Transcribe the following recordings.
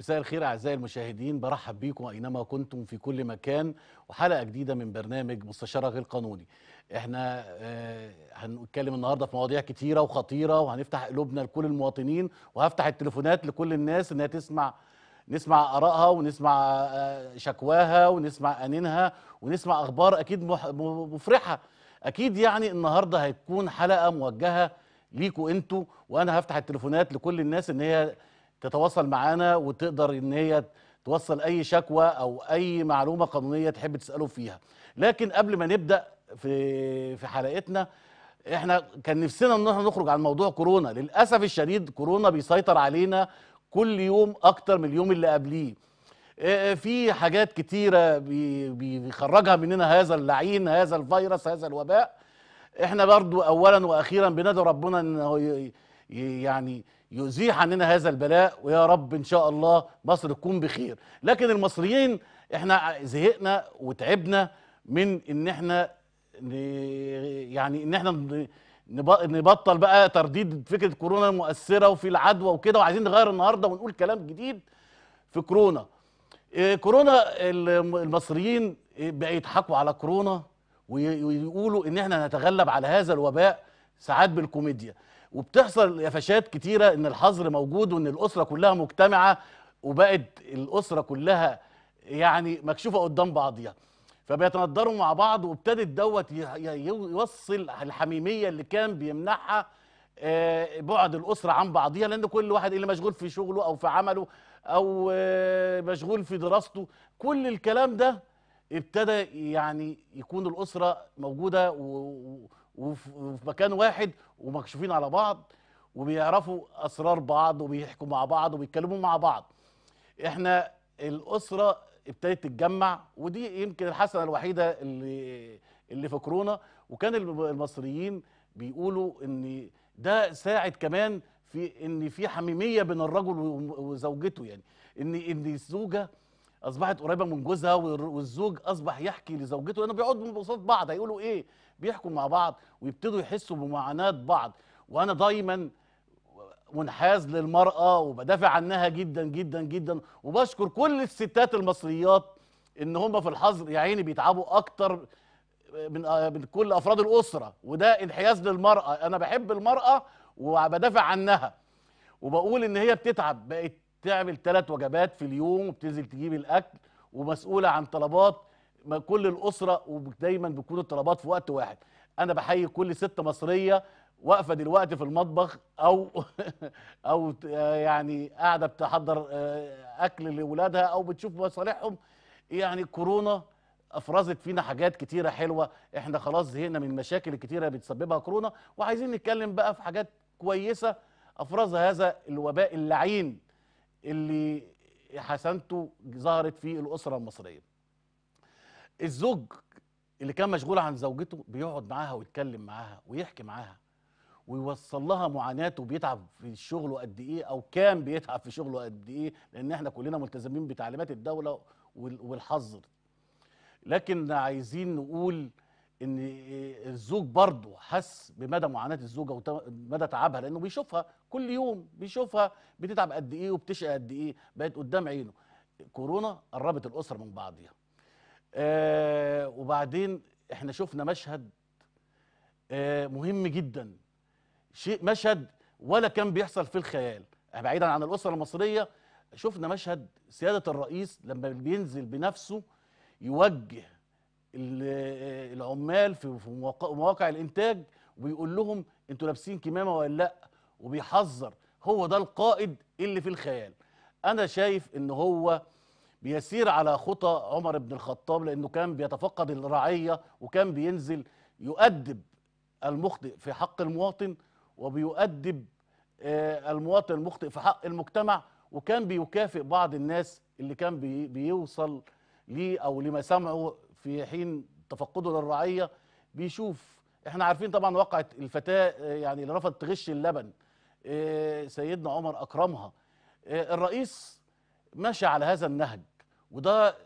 مساء الخير أعزائي المشاهدين برحب بيكم أينما كنتم في كل مكان وحلقة جديدة من برنامج مستشارة غير قانوني احنا آه، هنتكلم النهاردة في مواضيع كتيرة وخطيرة وهنفتح قلوبنا لكل المواطنين وهفتح التليفونات لكل الناس انها تسمع نسمع آرائها ونسمع آه، شكواها ونسمع أنينها ونسمع أخبار أكيد مفرحة أكيد يعني النهاردة هتكون حلقة موجهة ليكوا انتوا وانا هفتح التليفونات لكل الناس ان هي تتواصل معانا وتقدر ان هي توصل اي شكوى او اي معلومه قانونيه تحب تساله فيها لكن قبل ما نبدا في في حلقتنا احنا كان نفسنا ان احنا نخرج عن موضوع كورونا للاسف الشديد كورونا بيسيطر علينا كل يوم اكتر من اليوم اللي قبليه في حاجات كتيرة بيخرجها مننا هذا اللعين هذا الفيروس هذا الوباء احنا برضو اولا واخيرا بندعو ربنا انه يعني يزيح عننا هذا البلاء ويا رب ان شاء الله مصر تكون بخير لكن المصريين احنا زهقنا وتعبنا من ان احنا يعني ان احنا نبطل بقى ترديد فكره كورونا المؤثره وفي العدوى وكده وعايزين نغير النهارده ونقول كلام جديد في كورونا آه، كورونا المصريين آه، بقى يضحكوا على كورونا ويقولوا ان احنا نتغلب على هذا الوباء ساعات بالكوميديا وبتحصل قفشات كتيره ان الحظر موجود وان الاسره كلها مجتمعه وبقت الاسره كلها يعني مكشوفه قدام بعضيها فبيتنضروا مع بعض وابتدت دوت يوصل الحميميه اللي كان بيمنعها آه، بعد الاسره عن بعضيها لان كل واحد اللي مشغول في شغله او في عمله او آه، مشغول في دراسته كل الكلام ده ابتدى يعني يكون الاسره موجوده و وفي مكان واحد ومكشوفين على بعض وبيعرفوا اسرار بعض وبيحكوا مع بعض وبيتكلموا مع بعض احنا الاسره ابتدت تتجمع ودي يمكن الحسنه الوحيده اللي اللي في كورونا وكان المصريين بيقولوا ان ده ساعد كمان في ان في حميميه بين الرجل وزوجته يعني ان ان الزوجه اصبحت قريبه من جوزها والزوج اصبح يحكي لزوجته لانه بيقعدوا قصاد بعض هيقولوا ايه بيحكوا مع بعض ويبتدوا يحسوا بمعاناه بعض وانا دايما منحاز للمراه وبدافع عنها جدا جدا جدا وبشكر كل الستات المصريات ان هم في الحظر يا عيني بيتعبوا اكتر من من كل افراد الاسره وده انحياز للمراه انا بحب المراه وبدافع عنها وبقول ان هي بتتعب بقت تعمل ثلاث وجبات في اليوم وبتنزل تجيب الاكل ومسؤوله عن طلبات كل الاسره ودايما بتكون الطلبات في وقت واحد انا بحيي كل ست مصريه واقفه دلوقتي في المطبخ او او يعني قاعده بتحضر آه، اكل لاولادها او بتشوف مصالحهم يعني كورونا افرزت فينا حاجات كتيره حلوه احنا خلاص زهقنا من مشاكل كتيره بتسببها كورونا وعايزين نتكلم بقى في حاجات كويسه افرزها هذا الوباء اللعين اللي حسنته ظهرت في الاسره المصريه الزوج اللي كان مشغول عن زوجته بيقعد معاها ويتكلم معاها ويحكي معاها ويوصل لها معاناته بيتعب في شغله قد ايه او كان بيتعب في شغله قد ايه لان احنا كلنا ملتزمين بتعليمات الدوله والحظر لكن عايزين نقول ان الزوج برضه حس بمدى معاناه الزوجه ومدى تعبها لانه بيشوفها كل يوم بيشوفها بتتعب قد ايه وبتشقى قد ايه بقت قدام عينه كورونا قربت الاسره من بعضيها آه وبعدين احنا شفنا مشهد آه مهم جدا شيء مشهد ولا كان بيحصل في الخيال بعيدا عن الاسره المصريه شفنا مشهد سياده الرئيس لما بينزل بنفسه يوجه آه، العمال في مواقع الانتاج ويقول لهم انتوا لابسين كمامه ولا لا وبيحذر هو ده القائد اللي في الخيال انا شايف ان هو بيسير على خطى عمر بن الخطاب لأنه كان بيتفقد الرعية وكان بينزل يؤدب المخطئ في حق المواطن وبيؤدب آه، المواطن المخطئ في حق المجتمع وكان بيكافئ بعض الناس اللي كان بيوصل ليه أو لما سمعه في حين تفقده للرعية بيشوف احنا عارفين طبعا وقعت الفتاة آه، يعني اللي رفضت تغش اللبن آه، سيدنا عمر أكرمها الرئيس ماشي على هذا النهج وده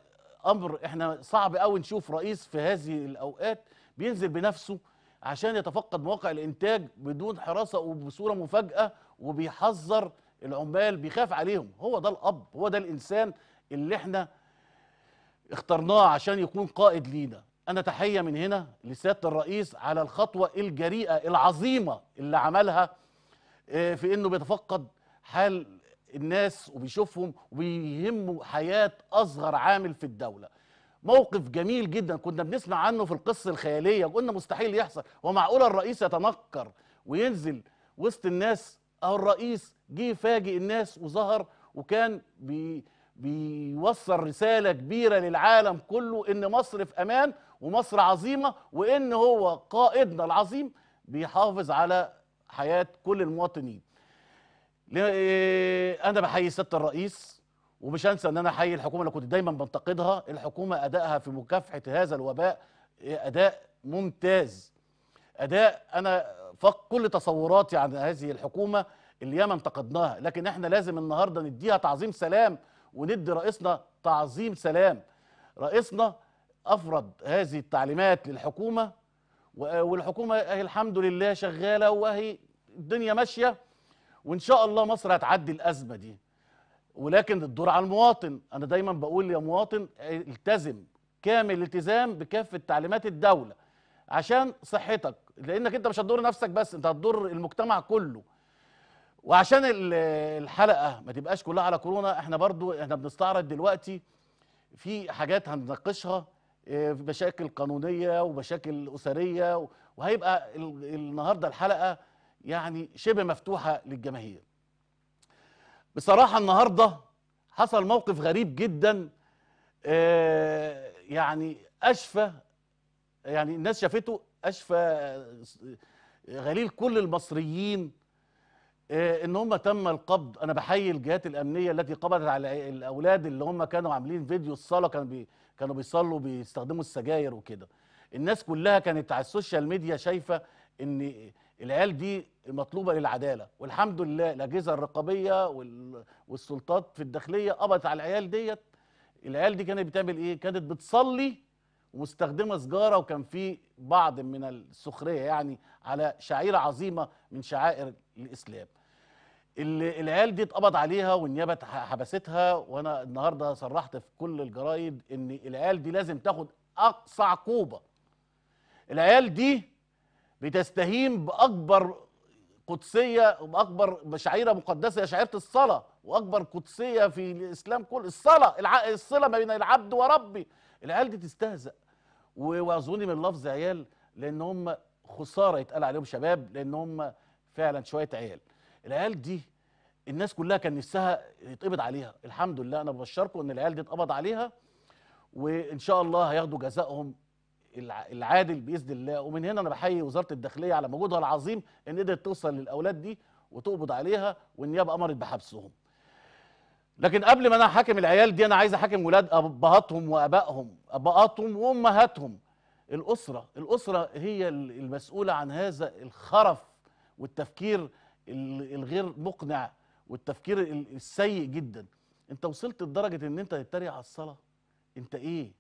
امر احنا صعب قوي نشوف رئيس في هذه الاوقات بينزل بنفسه عشان يتفقد مواقع الانتاج بدون حراسه وبصوره مفاجاه وبيحذر العمال بيخاف عليهم هو ده الاب هو ده الانسان اللي احنا اخترناه عشان يكون قائد لينا انا تحيه من هنا لسياده الرئيس على الخطوه الجريئه العظيمه اللي عملها آه، في انه بيتفقد حال الناس وبيشوفهم وبيهمه حياه اصغر عامل في الدوله موقف جميل جدا كنا بنسمع عنه في القصه الخياليه وقلنا مستحيل يحصل ومعقول الرئيس يتنكر وينزل وسط الناس اهو الرئيس جه فاجئ الناس وظهر وكان بي بيوصل رساله كبيره للعالم كله ان مصر في امان ومصر عظيمه وان هو قائدنا العظيم بيحافظ على حياه كل المواطنين آه، انا بحيي سياده الرئيس ومش انسى ان انا احيي الحكومه اللي كنت دايما بنتقدها الحكومه ادائها في مكافحه هذا الوباء آه، اداء ممتاز اداء انا فق كل تصوراتي عن هذه الحكومه اللي ياما انتقدناها لكن احنا لازم النهارده نديها تعظيم سلام وندي رئيسنا تعظيم سلام رئيسنا افرض هذه التعليمات للحكومه والحكومه اهي الحمد لله شغاله وهي الدنيا ماشيه وان شاء الله مصر هتعدي الازمه دي ولكن الدور على المواطن انا دايما بقول يا مواطن التزم كامل التزام بكافه تعليمات الدوله عشان صحتك لانك انت مش هتضر نفسك بس انت هتضر المجتمع كله وعشان الحلقه ما تبقاش كلها على كورونا احنا برضو احنا بنستعرض دلوقتي في حاجات هنناقشها آه، مشاكل قانونيه ومشاكل اسريه وهيبقى النهارده الحلقه يعني شبه مفتوحه للجماهير بصراحه النهارده حصل موقف غريب جدا آه، يعني اشفى يعني الناس شافته اشفى آه، غليل كل المصريين آه، ان هم تم القبض انا بحيي الجهات الامنيه التي قبضت على الاولاد اللي هم كانوا عاملين فيديو الصلاه كانوا بي كانوا بيصلوا بيستخدموا السجاير وكده الناس كلها كانت على السوشيال ميديا شايفه ان العيال دي مطلوبه للعداله والحمد لله الاجهزه الرقابيه والسلطات في الداخليه قبضت على العيال ديت العيال دي كانت بتعمل ايه كانت بتصلي ومستخدمه سجاره وكان في بعض من السخريه يعني على شعيره عظيمه من شعائر الاسلام العيال دي اتقبض عليها والنيابه حبستها وانا النهارده صرحت في كل الجرايد ان العيال دي لازم تاخد اقصى عقوبه العيال دي بتستهين باكبر قدسيه واكبر شعيره مقدسه شعيره الصلاه واكبر قدسيه في الاسلام كله الصلاه الع... الصله ما بين العبد وربي العيال دي تستهزأ واعذروني من لفظ عيال لان هم خساره يتقال عليهم شباب لان هم فعلا شويه عيال العيال دي الناس كلها كان نفسها يتقبض عليها الحمد لله انا ببشركم ان العيال دي اتقبض عليها وان شاء الله هياخدوا جزائهم العادل باذن الله ومن هنا انا بحيي وزاره الداخليه على مجهودها العظيم ان قدرت توصل للاولاد دي وتقبض عليها والنيابه امرت بحبسهم. لكن قبل ما انا احاكم العيال دي انا عايز احاكم ولاد ابهاتهم وابائهم، ابهاتهم وامهاتهم. الاسره، الاسره هي المسؤوله عن هذا الخرف والتفكير الغير مقنع والتفكير السيء جدا. انت وصلت لدرجه ان انت تتريق على الصلاه؟ انت ايه؟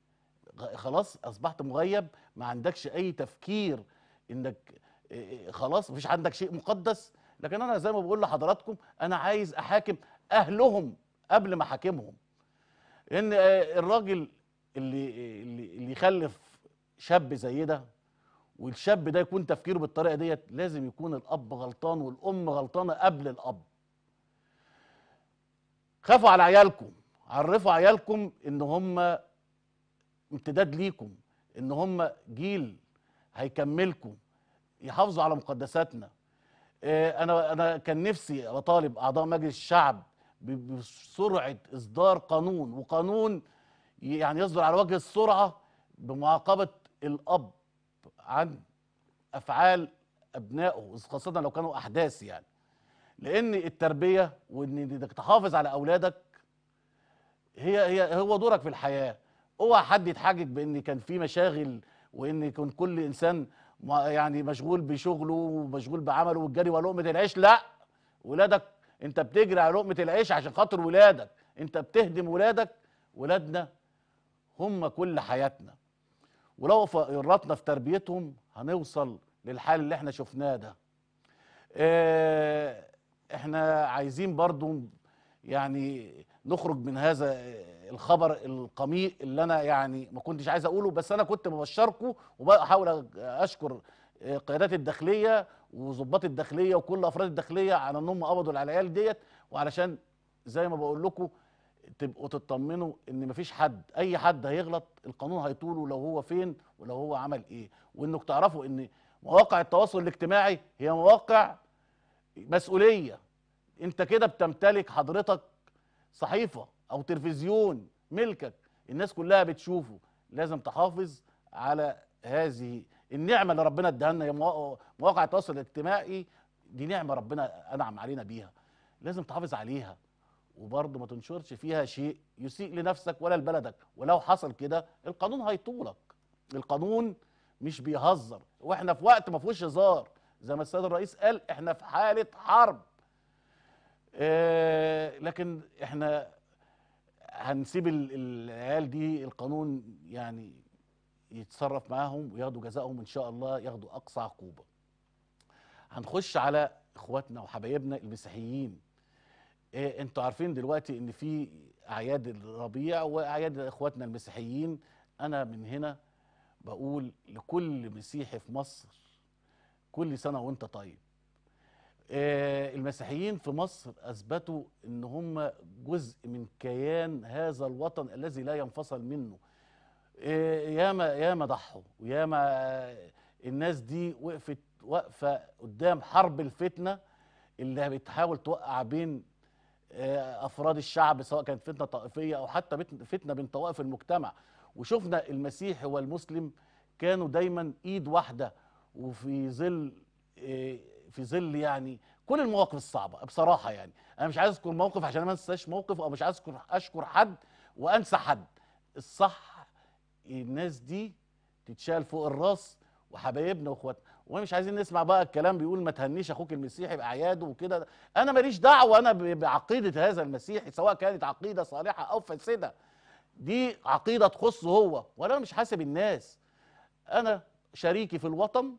خلاص اصبحت مغيب ما عندكش اي تفكير انك آه، آه، خلاص مفيش عندك شيء مقدس لكن انا زي ما بقول لحضراتكم انا عايز احاكم اهلهم قبل ما احاكمهم ان آه، الراجل اللي اللي يخلف شاب زي ده والشاب ده يكون تفكيره بالطريقه ديت لازم يكون الاب غلطان والام غلطانه قبل الاب خافوا على عيالكم عرفوا عيالكم ان هم امتداد ليكم ان هم جيل هيكملكم يحافظوا على مقدساتنا آه، انا انا كان نفسي بطالب اعضاء مجلس الشعب بسرعه اصدار قانون وقانون يعني يصدر على وجه السرعه بمعاقبه الاب عن افعال ابنائه خاصه لو كانوا احداث يعني لان التربيه وان انك تحافظ على اولادك هي هي هو دورك في الحياه اوعى حد يتحجج بان كان في مشاغل وان يكون كل انسان يعني مشغول بشغله ومشغول بعمله والجري ولقمه لقمه العيش لا ولادك انت بتجري على لقمه العيش عشان خاطر ولادك انت بتهدم ولادك ولادنا هم كل حياتنا ولو فرطنا في تربيتهم هنوصل للحال اللي احنا شفناه ده آه، احنا عايزين برضو يعني نخرج من هذا الخبر القميء اللي انا يعني ما كنتش عايز اقوله بس انا كنت ببشركم وبحاول اشكر آه، قيادات الداخليه وظباط الداخليه وكل افراد الداخليه على انهم قبضوا على العيال ديت وعلشان زي ما بقول لكم تبقوا تطمنوا ان مفيش حد اي حد هيغلط القانون هيطوله لو هو فين ولو هو عمل ايه وانك تعرفوا ان مواقع التواصل الاجتماعي هي مواقع مسؤوليه انت كده بتمتلك حضرتك صحيفه او تلفزيون ملكك الناس كلها بتشوفه لازم تحافظ على هذه النعمه اللي ربنا اداها لنا مواقع التواصل الاجتماعي دي نعمه ربنا انعم علينا بيها لازم تحافظ عليها وبرضه ما تنشرش فيها شيء يسيء لنفسك ولا لبلدك ولو حصل كده القانون هيطولك القانون مش بيهزر واحنا في وقت ما فيهوش هزار زي ما السيد الرئيس قال احنا في حاله حرب آه، لكن احنا هنسيب العيال دي القانون يعني يتصرف معاهم وياخدوا جزائهم ان شاء الله ياخدوا اقصى عقوبه هنخش على اخواتنا وحبايبنا المسيحيين إيه انتوا عارفين دلوقتي ان في اعياد الربيع واعياد اخواتنا المسيحيين انا من هنا بقول لكل مسيحي في مصر كل سنه وانت طيب آه، المسيحيين في مصر اثبتوا ان هم جزء من كيان هذا الوطن الذي لا ينفصل منه آه، ياما ياما ضحوا وياما الناس دي وقفت واقفه قدام حرب الفتنه اللي بتحاول توقع بين آه، افراد الشعب سواء كانت فتنه طائفيه او حتى فتنه بين طوائف المجتمع وشفنا المسيحي والمسلم كانوا دايما ايد واحده وفي ظل في ظل يعني كل المواقف الصعبه بصراحه يعني انا مش عايز اذكر موقف عشان ما انساش موقف او مش عايز اذكر اشكر حد وانسى حد الصح الناس دي تتشال فوق الراس وحبايبنا واخواتنا وانا مش عايزين نسمع بقى الكلام بيقول ما تهنيش اخوك المسيحي باعياده وكده انا ماليش دعوه انا بعقيده هذا المسيحي سواء كانت عقيده صالحه او فاسده دي عقيده تخصه هو وانا مش حاسب الناس انا شريكي في الوطن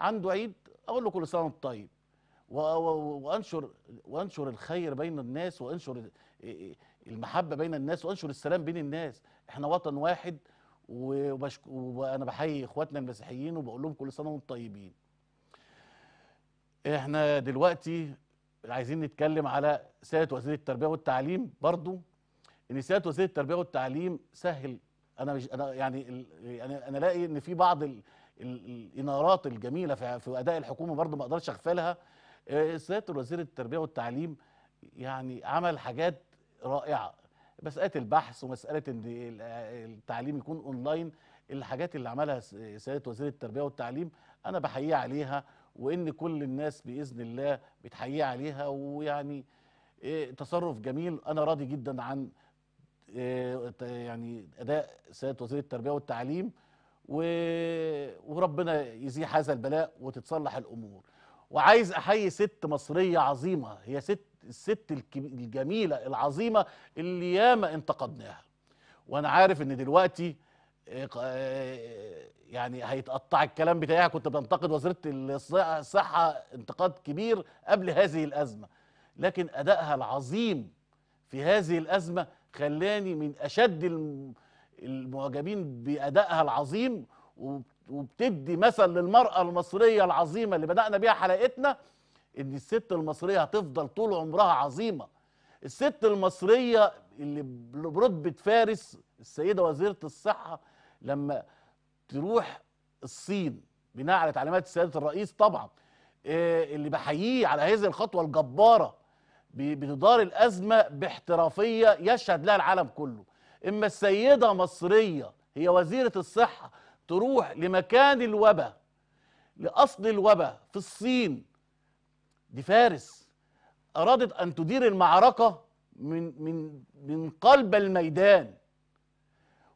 عنده عيد اقول له كل سنه وانت طيب وانشر وانشر الخير بين الناس وانشر إيه، المحبه بين الناس وانشر السلام بين الناس احنا وطن واحد وانا بحيي اخواتنا المسيحيين وبقول لهم كل سنه وانتم طيبين احنا دلوقتي عايزين نتكلم على سياده وزير التربيه والتعليم برضو ان سياده وزير التربيه والتعليم سهل انا مش انا يعني, يعني انا الاقي ان في بعض الانارات الجميله في اداء الحكومه برضه ما اقدرش اغفلها آه، سياده وزير التربيه والتعليم يعني عمل حاجات رائعه مساله البحث ومساله ان التعليم يكون اونلاين الحاجات اللي عملها سياده وزير التربيه والتعليم انا بحييه عليها وان كل الناس باذن الله بتحييه عليها ويعني آه، تصرف جميل انا راضي جدا عن آه، يعني اداء سياده وزير التربيه والتعليم و... وربنا يزيح هذا البلاء وتتصلح الامور وعايز احيي ست مصريه عظيمه هي ست الست الجميله العظيمه اللي ياما انتقدناها وانا عارف ان دلوقتي آه، آه، يعني هيتقطع الكلام بتاعي كنت بنتقد وزيره الصحه انتقاد كبير قبل هذه الازمه لكن ادائها العظيم في هذه الازمه خلاني من اشد المعجبين بادائها العظيم وبتدي مثل للمراه المصريه العظيمه اللي بدانا بيها حلقتنا ان الست المصريه هتفضل طول عمرها عظيمه الست المصريه اللي برتبه فارس السيده وزيره الصحه لما تروح الصين بناء على تعليمات سياده الرئيس طبعا آه، اللي بحييه على هذه الخطوه الجباره بتدار الازمه باحترافيه يشهد لها العالم كله اما السيده مصريه هي وزيره الصحه تروح لمكان الوباء لاصل الوباء في الصين دي فارس ارادت ان تدير المعركه من من من قلب الميدان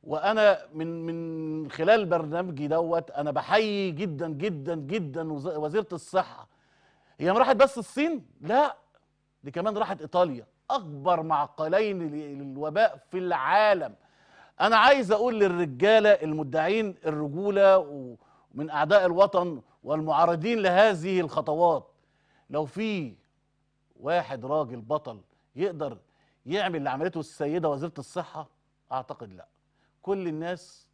وانا من من خلال برنامجي دوت انا بحيي جدا جدا جدا وزيره الصحه هي ما راحت بس الصين لا دي كمان راحت ايطاليا اكبر معقلين للوباء في العالم انا عايز اقول للرجاله المدعين الرجوله ومن اعداء الوطن والمعارضين لهذه الخطوات لو في واحد راجل بطل يقدر يعمل اللي عملته السيده وزيره الصحه اعتقد لا كل الناس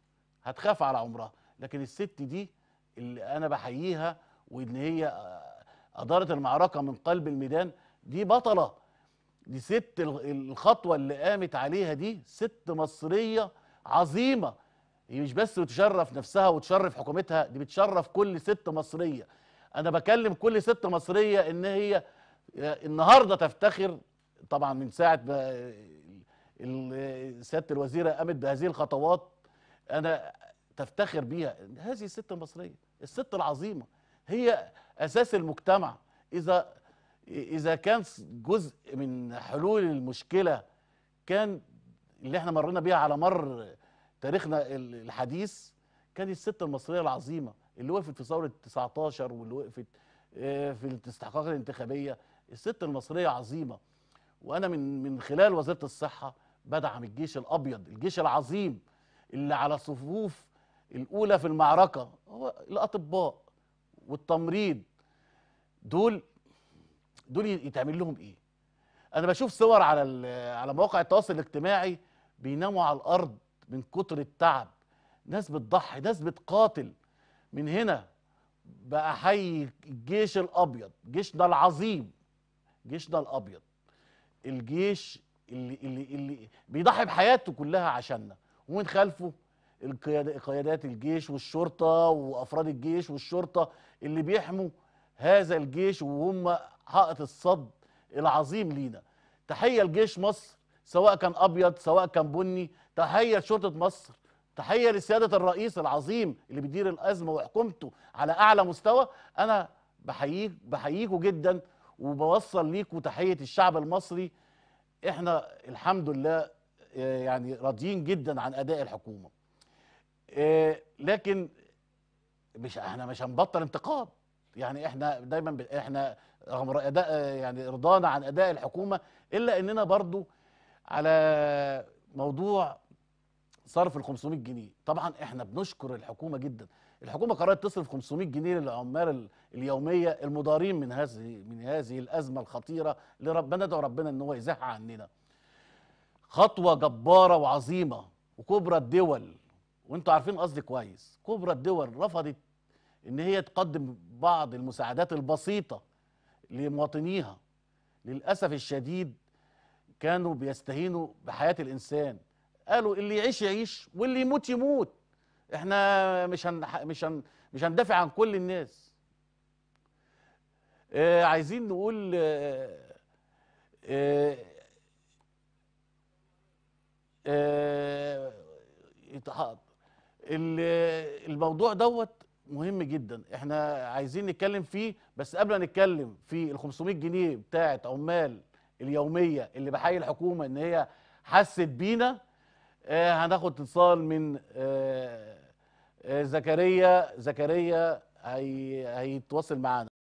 هتخاف على عمرها لكن الست دي اللي انا بحييها وان هي ادارت المعركه من قلب الميدان دي بطله دي ست الخطوة اللي قامت عليها دي ست مصرية عظيمة هي مش بس بتشرف نفسها وتشرف حكومتها دي بتشرف كل ست مصرية أنا بكلم كل ست مصرية إن هي آه، النهاردة تفتخر طبعا من ساعة آه، آه، سيادة الوزيرة قامت بهذه الخطوات أنا تفتخر بيها هذه الست المصرية الست العظيمة هي أساس المجتمع إذا اذا كان جزء من حلول المشكله كان اللي احنا مرينا بيها على مر تاريخنا الحديث كان الست المصرية العظيمة اللي وقفت في ثورة 19 واللي وقفت آه، في الاستحقاقات الانتخابية الست المصرية عظيمة وأنا من من خلال وزارة الصحة بدعم الجيش الأبيض الجيش العظيم اللي على صفوف الأولى في المعركة هو الأطباء والتمريض دول دول يتعمل لهم ايه انا بشوف صور على على مواقع التواصل الاجتماعي بيناموا على الارض من كتر التعب ناس بتضحي ناس بتقاتل من هنا بقى حي الجيش الابيض جيشنا العظيم جيشنا الابيض الجيش اللي اللي اللي بيضحي بحياته كلها عشاننا ومن خلفه قيادات الجيش والشرطه وافراد الجيش والشرطه اللي بيحموا هذا الجيش وهم حائط الصد العظيم لينا تحيه لجيش مصر سواء كان ابيض سواء كان بني تحيه لشرطه مصر تحيه لسياده الرئيس العظيم اللي بيدير الازمه وحكومته على اعلى مستوى انا بحييك بحييكوا جدا وبوصل ليكوا تحيه الشعب المصري احنا الحمد لله آه، يعني راضيين جدا عن اداء الحكومه آه، لكن مش احنا مش هنبطل انتقاد يعني احنا دايما احنا رغم اداء يعني رضانا عن اداء الحكومه الا اننا برضو على موضوع صرف ال 500 جنيه طبعا احنا بنشكر الحكومه جدا الحكومه قررت تصرف 500 جنيه للعمال اليوميه المضارين من هذه من هذه الازمه الخطيره اللي ربنا ندعو ربنا ان هو يزيحها عننا خطوه جباره وعظيمه وكبرى الدول وانتوا عارفين قصدي كويس كبرى الدول رفضت ان هي تقدم بعض المساعدات البسيطه لمواطنيها للأسف الشديد كانوا بيستهينوا بحياة الإنسان قالوا اللي يعيش يعيش واللي يموت يموت احنا مش هن مش هن مش هندافع عن كل الناس اه عايزين نقول اه اه اه الموضوع دوت مهم جدا احنا عايزين نتكلم فيه بس قبل ما نتكلم في ال 500 جنيه بتاعه عمال اليوميه اللي بحيي الحكومه ان هي حست بينا آه هناخد اتصال من آه آه زكريا زكريا هي هيتواصل معانا